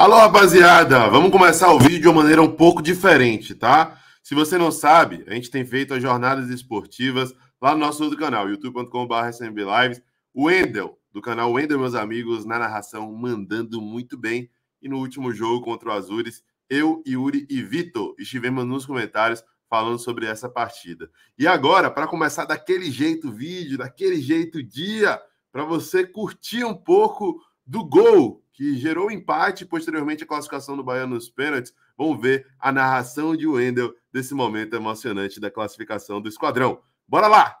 Alô, rapaziada! Vamos começar o vídeo de uma maneira um pouco diferente, tá? Se você não sabe, a gente tem feito as jornadas esportivas lá no nosso outro canal, youtube.com.br Lives. O Endel do canal Endel, Meus Amigos, na narração, mandando muito bem. E no último jogo contra o Azures, eu, Yuri e Vitor estivemos nos comentários falando sobre essa partida. E agora, para começar daquele jeito o vídeo, daquele jeito o dia, para você curtir um pouco do gol que gerou empate posteriormente a classificação do Bahia nos pênaltis. Vamos ver a narração de Wendel desse momento emocionante da classificação do esquadrão. Bora lá!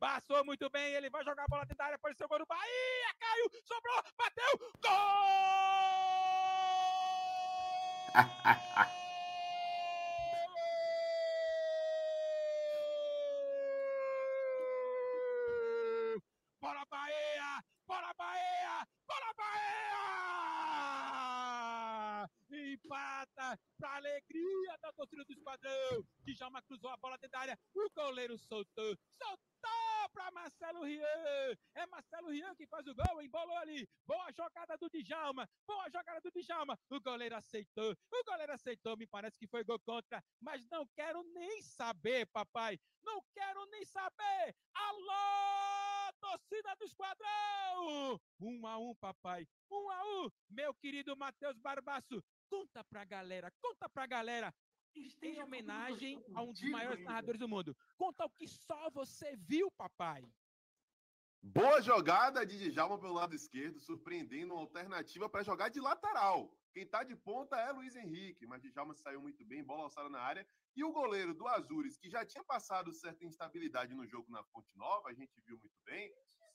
Passou muito bem, ele vai jogar a bola dentro da área, apareceu o gol do Bahia, caiu, sobrou, bateu, gol! empata para alegria da torcida do Esquadrão. Djalma cruzou a bola dentro da área. O goleiro soltou. Soltou! para Marcelo Rian. É Marcelo Rian que faz o gol, embolou ali. Boa jogada do Djalma. Boa jogada do Djalma. O goleiro aceitou. O goleiro aceitou. Me parece que foi gol contra. Mas não quero nem saber, papai. Não quero nem saber. Alô, torcida do esquadrão. Um a um, papai. Um a um. Meu querido Matheus Barbaço Conta pra galera, conta pra galera. Em homenagem a um dos maiores narradores do mundo. Conta o que só você viu, papai. Boa jogada de Djalma pelo lado esquerdo, surpreendendo uma alternativa para jogar de lateral. Quem está de ponta é Luiz Henrique, mas Djalma saiu muito bem, bola alçada na área. E o goleiro do Azures, que já tinha passado certa instabilidade no jogo na Fonte Nova, a gente viu muito bem,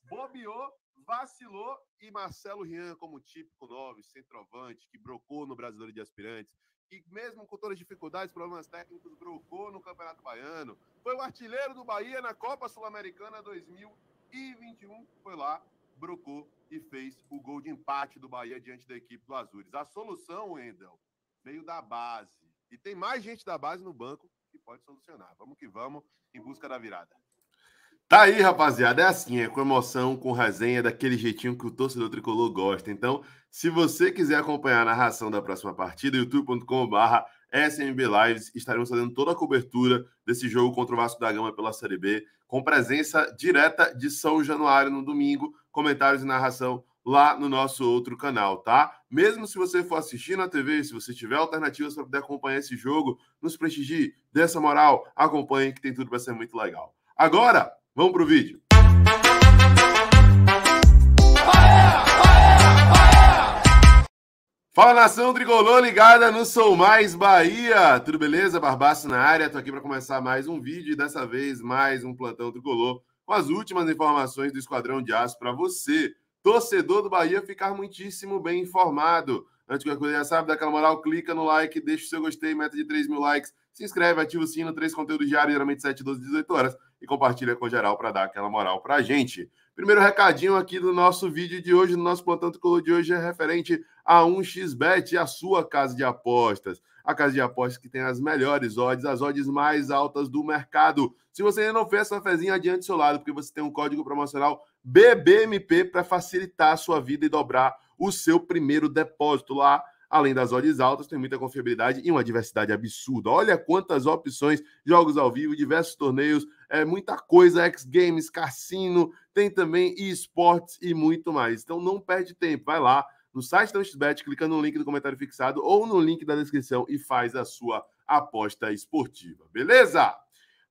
bobeou, vacilou e Marcelo Rian, como típico 9, centroavante, que brocou no Brasileiro de Aspirantes, que mesmo com todas as dificuldades, problemas técnicos, brocou no Campeonato Baiano, foi o artilheiro do Bahia na Copa Sul-Americana 2021, foi lá, brocou e fez o gol de empate do Bahia diante da equipe do Azures. A solução, Wendel, veio da base. E tem mais gente da base no banco que pode solucionar. Vamos que vamos, em busca da virada. Tá aí, rapaziada. É assim, é com emoção, com resenha, daquele jeitinho que o torcedor tricolor gosta. Então, se você quiser acompanhar a narração da próxima partida, youtube.com/barra SMB Lives, estaremos fazendo toda a cobertura desse jogo contra o Vasco da Gama pela Série B, com presença direta de São Januário no domingo, comentários e narração lá no nosso outro canal, tá? Mesmo se você for assistir na TV, se você tiver alternativas para poder acompanhar esse jogo, nos prestigie, dê essa moral, acompanhe que tem tudo para ser muito legal. Agora, Vamos pro vídeo. Fala nação Trigolô ligada no Sou Mais Bahia. Tudo beleza? Barbaço na área. Tô aqui para começar mais um vídeo e dessa vez mais um plantão Trigolô com as últimas informações do Esquadrão de Aço para você, torcedor do Bahia, ficar muitíssimo bem informado. Antes que a coisa já sabe, daquela moral, clica no like, deixa o seu gostei, meta de 3 mil likes, se inscreve, ativa o sino, três conteúdos diários, geralmente 7, 12, 18 horas e compartilha com geral para dar aquela moral para a gente. Primeiro recadinho aqui do nosso vídeo de hoje, do nosso plantão tricolor de hoje é referente a 1xBet, a sua casa de apostas. A casa de apostas que tem as melhores odds, as odds mais altas do mercado. Se você ainda não fez essa fezinha, adiante seu lado, porque você tem um código promocional BBMP para facilitar a sua vida e dobrar o seu primeiro depósito lá Além das odds altas, tem muita confiabilidade e uma diversidade absurda. Olha quantas opções, jogos ao vivo, diversos torneios, é muita coisa, X Games, cassino, tem também esportes e muito mais. Então não perde tempo, vai lá no site da XBET, clica no link do comentário fixado ou no link da descrição e faz a sua aposta esportiva, beleza?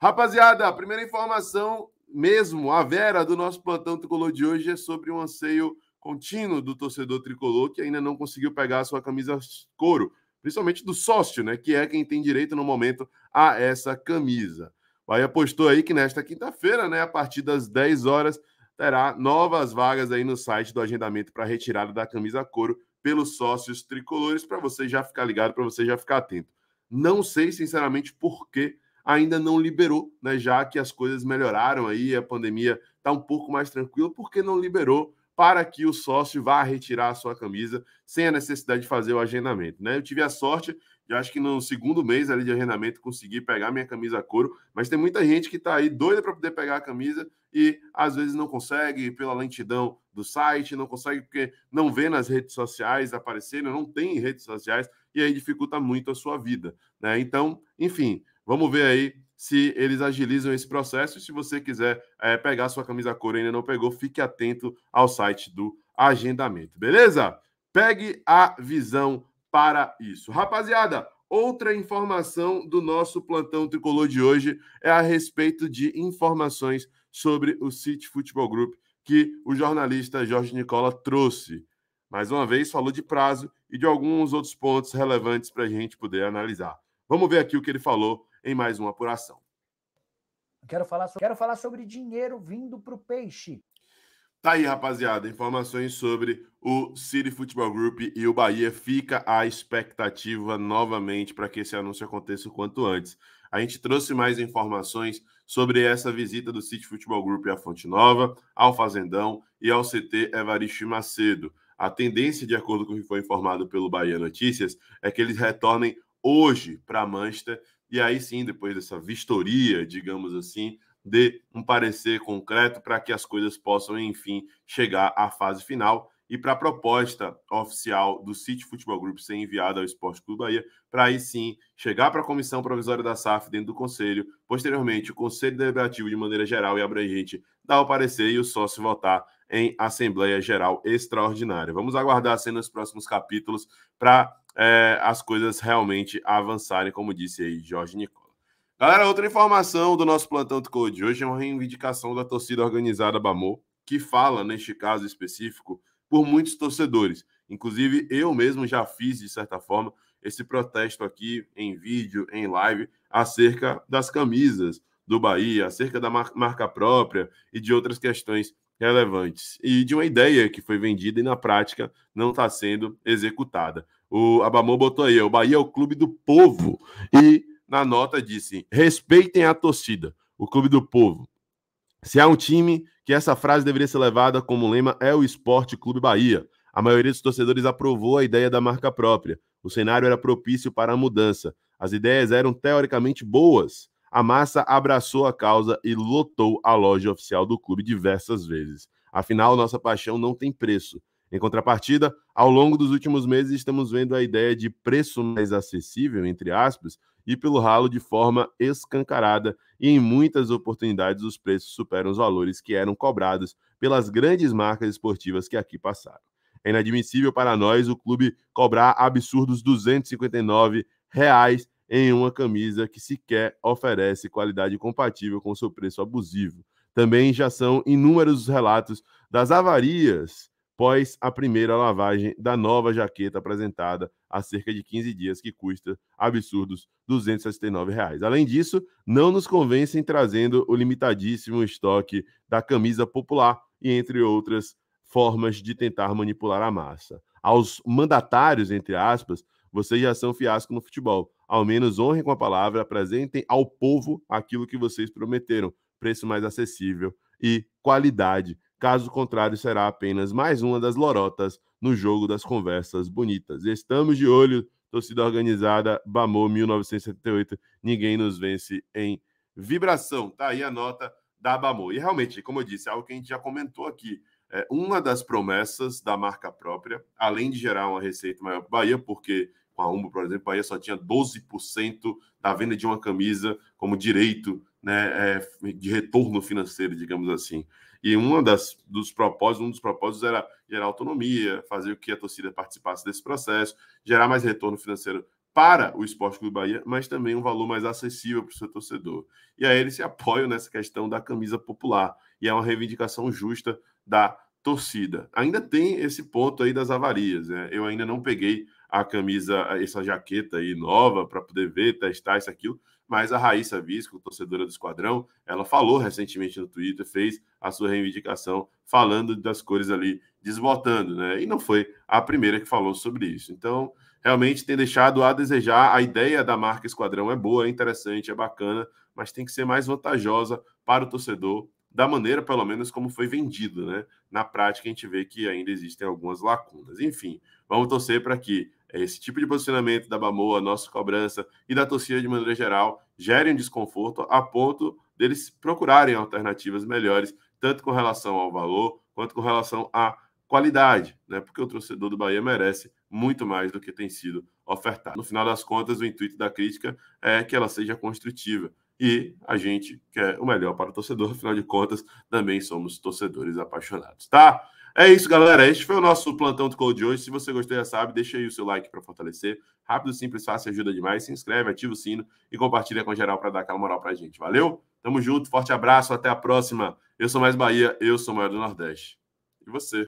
Rapaziada, primeira informação mesmo, a Vera do nosso plantão tricolor de hoje é sobre um anseio contínuo do torcedor tricolor que ainda não conseguiu pegar a sua camisa couro, principalmente do sócio, né, que é quem tem direito no momento a essa camisa. O apostou aí que nesta quinta-feira, né, a partir das 10 horas, terá novas vagas aí no site do agendamento para retirada da camisa couro pelos sócios tricolores, para você já ficar ligado, para você já ficar atento. Não sei, sinceramente, por que ainda não liberou, né, já que as coisas melhoraram aí, a pandemia está um pouco mais tranquila, por que não liberou para que o sócio vá retirar a sua camisa sem a necessidade de fazer o agendamento. Né? Eu tive a sorte eu acho que no segundo mês ali de agendamento consegui pegar minha camisa couro, mas tem muita gente que está aí doida para poder pegar a camisa e às vezes não consegue pela lentidão do site, não consegue porque não vê nas redes sociais aparecendo, não tem redes sociais e aí dificulta muito a sua vida, né? Então, enfim, vamos ver aí se eles agilizam esse processo. E se você quiser é, pegar sua camisa cor e ainda não pegou, fique atento ao site do agendamento, beleza? Pegue a visão para isso. Rapaziada, outra informação do nosso plantão tricolor de hoje é a respeito de informações sobre o City Football Group que o jornalista Jorge Nicola trouxe. Mais uma vez, falou de prazo e de alguns outros pontos relevantes para a gente poder analisar. Vamos ver aqui o que ele falou em mais uma apuração. Quero falar, so quero falar sobre dinheiro vindo para o peixe. Tá aí, rapaziada. Informações sobre o City Football Group e o Bahia. Fica a expectativa novamente para que esse anúncio aconteça o quanto antes. A gente trouxe mais informações sobre essa visita do City Football Group à Fonte Nova, ao Fazendão e ao CT Evaristo Macedo. A tendência, de acordo com o que foi informado pelo Bahia Notícias, é que eles retornem hoje para Manchester e aí sim, depois dessa vistoria, digamos assim, dê um parecer concreto para que as coisas possam, enfim, chegar à fase final e para a proposta oficial do City Futebol Group ser enviada ao Esporte Clube Bahia, para aí sim chegar para a comissão provisória da SAF dentro do Conselho, posteriormente o Conselho Deliberativo de maneira geral e abrangente dar o parecer e o sócio votar em Assembleia Geral Extraordinária. Vamos aguardar assim nos próximos capítulos para é, as coisas realmente avançarem, como disse aí Jorge Nicola. Galera, outra informação do nosso plantão de cor de hoje é uma reivindicação da torcida organizada Bamô, que fala, neste caso específico, por muitos torcedores. Inclusive, eu mesmo já fiz, de certa forma, esse protesto aqui em vídeo, em live, acerca das camisas do Bahia, acerca da marca própria e de outras questões relevantes. E de uma ideia que foi vendida e, na prática, não está sendo executada. O Abamon botou aí, o Bahia é o clube do povo. E na nota disse: respeitem a torcida, o clube do povo. Se há um time que essa frase deveria ser levada como lema, é o Esporte Clube Bahia. A maioria dos torcedores aprovou a ideia da marca própria. O cenário era propício para a mudança. As ideias eram teoricamente boas. A massa abraçou a causa e lotou a loja oficial do clube diversas vezes. Afinal, nossa paixão não tem preço. Em contrapartida, ao longo dos últimos meses, estamos vendo a ideia de preço mais acessível, entre aspas, e pelo ralo de forma escancarada, e em muitas oportunidades os preços superam os valores que eram cobrados pelas grandes marcas esportivas que aqui passaram. É inadmissível para nós o clube cobrar absurdos 259 reais em uma camisa que sequer oferece qualidade compatível com seu preço abusivo. Também já são inúmeros os relatos das avarias pós a primeira lavagem da nova jaqueta apresentada há cerca de 15 dias, que custa absurdos R$ 269. Reais. Além disso, não nos convencem trazendo o limitadíssimo estoque da camisa popular e, entre outras, formas de tentar manipular a massa. Aos mandatários, entre aspas, vocês já são fiasco no futebol. Ao menos honrem com a palavra, apresentem ao povo aquilo que vocês prometeram: preço mais acessível e qualidade Caso contrário, será apenas mais uma das lorotas no jogo das conversas bonitas. Estamos de olho, torcida organizada, Bamô 1978. Ninguém nos vence em vibração. Tá aí a nota da Bamô. E realmente, como eu disse, é algo que a gente já comentou aqui. É uma das promessas da marca própria, além de gerar uma receita maior para o Bahia, porque com a Umbro, por exemplo, o Bahia só tinha 12% da venda de uma camisa como direito né, é, de retorno financeiro, digamos assim. E uma das dos propósitos, um dos propósitos era gerar autonomia, fazer com que a torcida participasse desse processo, gerar mais retorno financeiro para o Esporte Clube Bahia, mas também um valor mais acessível para o seu torcedor. E aí eles se apoiam nessa questão da camisa popular, e é uma reivindicação justa da torcida. Ainda tem esse ponto aí das avarias, né? Eu ainda não peguei a camisa, essa jaqueta aí nova para poder ver, testar isso aquilo. Mas a Raíssa Visco, torcedora do Esquadrão, ela falou recentemente no Twitter, fez a sua reivindicação falando das cores ali desbotando, né? E não foi a primeira que falou sobre isso. Então, realmente tem deixado a desejar. A ideia da marca Esquadrão é boa, é interessante, é bacana, mas tem que ser mais vantajosa para o torcedor, da maneira, pelo menos, como foi vendido, né? Na prática, a gente vê que ainda existem algumas lacunas. Enfim, vamos torcer para que é esse tipo de posicionamento da Bamoa, nossa cobrança e da torcida de maneira geral gerem um desconforto a ponto deles procurarem alternativas melhores, tanto com relação ao valor quanto com relação à qualidade, né? Porque o torcedor do Bahia merece muito mais do que tem sido ofertado. No final das contas, o intuito da crítica é que ela seja construtiva e a gente quer o melhor para o torcedor, afinal de contas, também somos torcedores apaixonados, tá? É isso, galera. Este foi o nosso plantão do Code de hoje. Se você gostou, já sabe, deixa aí o seu like para fortalecer. Rápido, simples, fácil, ajuda demais. Se inscreve, ativa o sino e compartilha com geral para dar aquela moral pra gente. Valeu? Tamo junto, forte abraço, até a próxima. Eu sou mais Bahia, eu sou maior do Nordeste. E você?